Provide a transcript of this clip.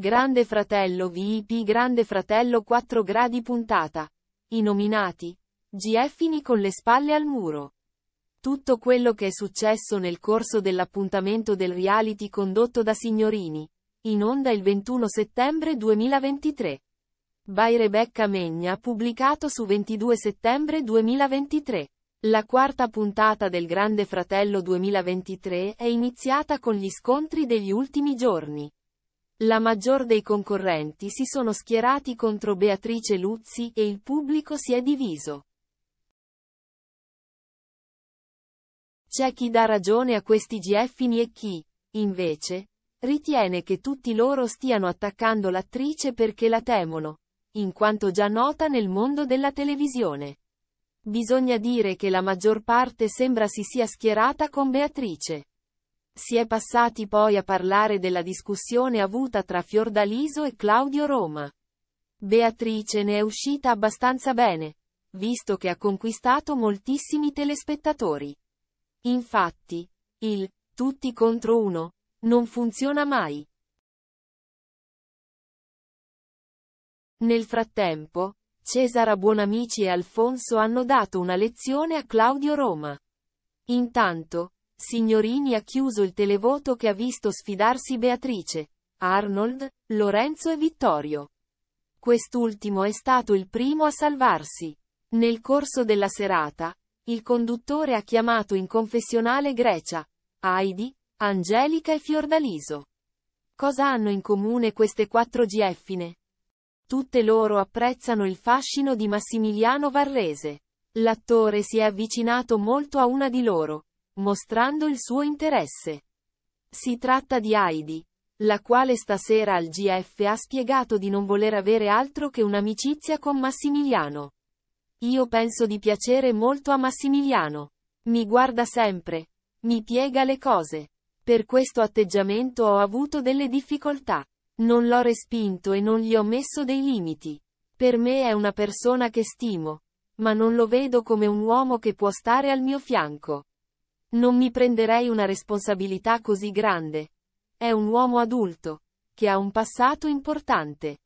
Grande Fratello VIP Grande Fratello 4 gradi puntata. I nominati. GFini con le spalle al muro. Tutto quello che è successo nel corso dell'appuntamento del reality condotto da Signorini. In onda il 21 settembre 2023. By Rebecca Megna pubblicato su 22 settembre 2023. La quarta puntata del Grande Fratello 2023 è iniziata con gli scontri degli ultimi giorni. La maggior dei concorrenti si sono schierati contro Beatrice Luzzi e il pubblico si è diviso. C'è chi dà ragione a questi GFini e chi, invece, ritiene che tutti loro stiano attaccando l'attrice perché la temono, in quanto già nota nel mondo della televisione. Bisogna dire che la maggior parte sembra si sia schierata con Beatrice. Si è passati poi a parlare della discussione avuta tra Fiordaliso e Claudio Roma. Beatrice ne è uscita abbastanza bene, visto che ha conquistato moltissimi telespettatori. Infatti, il tutti contro uno non funziona mai. Nel frattempo, Cesara Buonamici e Alfonso hanno dato una lezione a Claudio Roma. Intanto, Signorini ha chiuso il televoto che ha visto sfidarsi Beatrice, Arnold, Lorenzo e Vittorio. Quest'ultimo è stato il primo a salvarsi. Nel corso della serata, il conduttore ha chiamato in confessionale Grecia, Heidi, Angelica e Fiordaliso. Cosa hanno in comune queste quattro gieffine? Tutte loro apprezzano il fascino di Massimiliano Varrese. L'attore si è avvicinato molto a una di loro, mostrando il suo interesse. Si tratta di Heidi, la quale stasera al GF ha spiegato di non voler avere altro che un'amicizia con Massimiliano. Io penso di piacere molto a Massimiliano. Mi guarda sempre. Mi piega le cose. Per questo atteggiamento ho avuto delle difficoltà. Non l'ho respinto e non gli ho messo dei limiti. Per me è una persona che stimo. Ma non lo vedo come un uomo che può stare al mio fianco. Non mi prenderei una responsabilità così grande. È un uomo adulto, che ha un passato importante.